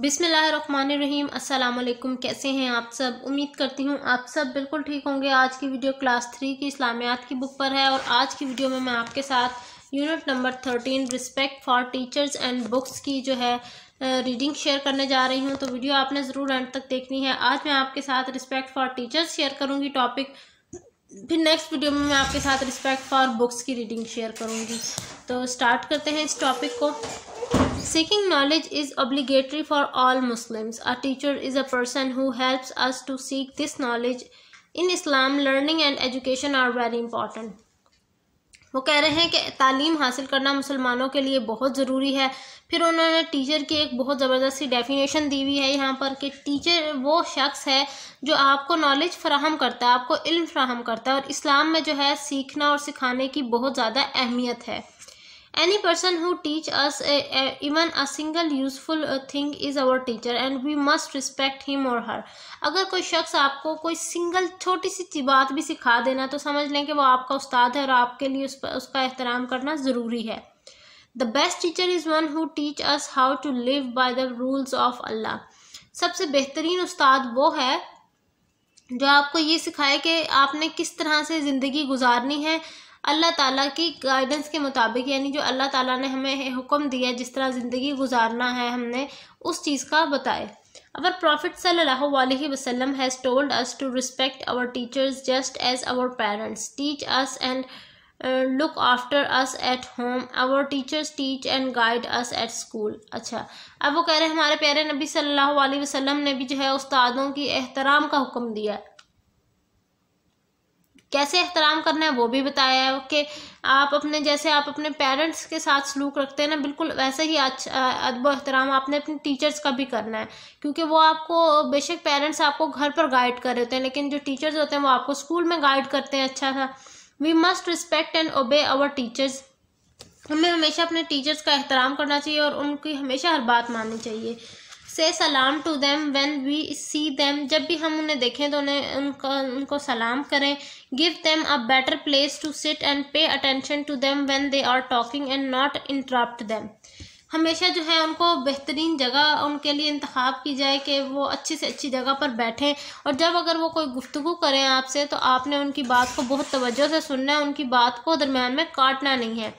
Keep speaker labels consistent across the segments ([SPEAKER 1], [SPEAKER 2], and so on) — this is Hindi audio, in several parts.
[SPEAKER 1] बिसमीम अल्लाम कैसे हैं आप सब उम्मीद करती हूँ आप सब बिल्कुल ठीक होंगे आज की वीडियो क्लास थ्री की इस्लामियात की बुक पर है और आज की वीडियो में मैं आपके साथ unit number thirteen respect for teachers and books की जो है रीडिंग शेयर करने जा रही हूँ तो वीडियो आपने ज़रूर एंड तक देखनी है आज मैं आपके साथ रिस्पेक्ट फॉर टीचर्स शेयर करूँगी टॉपिक फिर नेक्स्ट वीडियो में मैं आपके साथ रिस्पेक्ट फॉर बुक्स की रीडिंग शेयर करूँगी तो स्टार्ट करते हैं इस टॉपिक को Seeking knowledge is obligatory for all Muslims. A teacher is a person who helps us to seek this knowledge. In Islam, learning and education are very important. वो कह रहे हैं कि तालीम हासिल करना मुसलमानों के लिए बहुत ज़रूरी है फिर उन्होंने टीचर की एक बहुत ज़बरदस्ती डेफिनेशन दी हुई है यहाँ पर कि टीचर वो शख्स है जो आपको नॉलेज फ्राहम करता है आपको इल्म फ्राहम करता है और इस्लाम में जो है सीखना और सिखाने की बहुत ज़्यादा अहमियत है any person who teach us a, a, even a single useful uh, thing is our teacher and we must respect him or her अगर कोई शख्स आपको कोई सिंगल छोटी सी बात भी सिखा देना तो समझ लें कि वो आपका उस्ताद है और आपके लिए उस पर उसका एहतराम करना ज़रूरी है the best teacher is one who teach us how to live by the rules of Allah सबसे बेहतरीन उस्ताद वो है जो आपको ये सिखाए कि आपने किस तरह से ज़िंदगी गुजारनी है अल्लाह ताला की गाइडेंस के मुताबिक यानी जो अल्लाह ताला ने हमें हुक्म दिया है जिस तरह ज़िंदगी गुजारना है हमने उस चीज़ का बताए अवर प्रॉफिट सल्ह वसलम has told us to respect our teachers just as our parents teach us and look after us at home our teachers teach and guide us at school अच्छा अब वो कह रहे हैं हमारे प्यारे नबी सल्लल्लाहु अलैहि वसल्लम ने भी जो है उस्तादों की एहतराम का हुक्म दिया है कैसे एहतराम करना है वो भी बताया है कि आप अपने जैसे आप अपने पेरेंट्स के साथ सलूक रखते हैं ना बिल्कुल वैसे ही अच्छा अदब एहतराम आपने अपने टीचर्स का भी करना है क्योंकि वो आपको बेशक पेरेंट्स आपको घर पर गाइड कर रहे होते हैं लेकिन जो टीचर्स होते हैं वो आपको स्कूल में गाइड करते हैं अच्छा सा we must respect and obey our teachers हमें हमेशा अपने टीचर्स का एहतराम करना चाहिए और उनकी हमेशा हर बात माननी चाहिए से सलाम to them when we see them जब भी हम उन्हें देखें तो उन्हें उनका उनको सलाम करें give them a better place to sit and pay attention to them when they are talking and not interrupt them हमेशा जो है उनको बेहतरीन जगह उनके लिए इंतखब की जाए कि वो अच्छी से अच्छी जगह पर बैठें और जब अगर वो कोई गुफ्तु करें आपसे तो आपने उनकी बात को बहुत तवज्जो से सुनना है उनकी बात को दरमियान में काटना नहीं है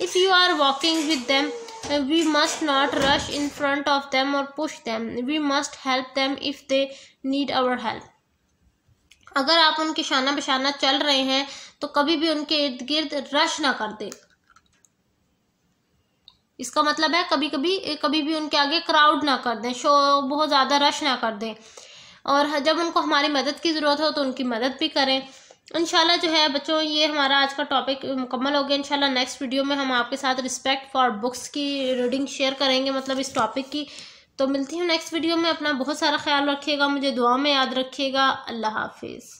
[SPEAKER 1] if you are walking with them we must not rush in front of them or push them we must help them if they need our help अगर आप उनके शाना बशाना चल रहे हैं तो कभी भी उनके इर्द गिर्द रश ना कर दे इसका मतलब है कभी कभी कभी भी उनके आगे क्राउड ना कर दें शो बहुत ज़्यादा रश ना कर दें और जब उनको हमारी मदद की ज़रूरत हो तो उनकी मदद भी करें इनशाला जो है बच्चों ये हमारा आज का टॉपिक मुकम्मल हो गया इनशाला नेक्स्ट वीडियो में हम आपके साथ रिस्पेक्ट फॉर बुक्स की रीडिंग शेयर करेंगे मतलब इस टॉपिक की तो मिलती हूँ नेक्स्ट वीडियो में अपना बहुत सारा ख्याल रखिएगा मुझे दुआ में याद रखिएगा अल्लाह हाफिज़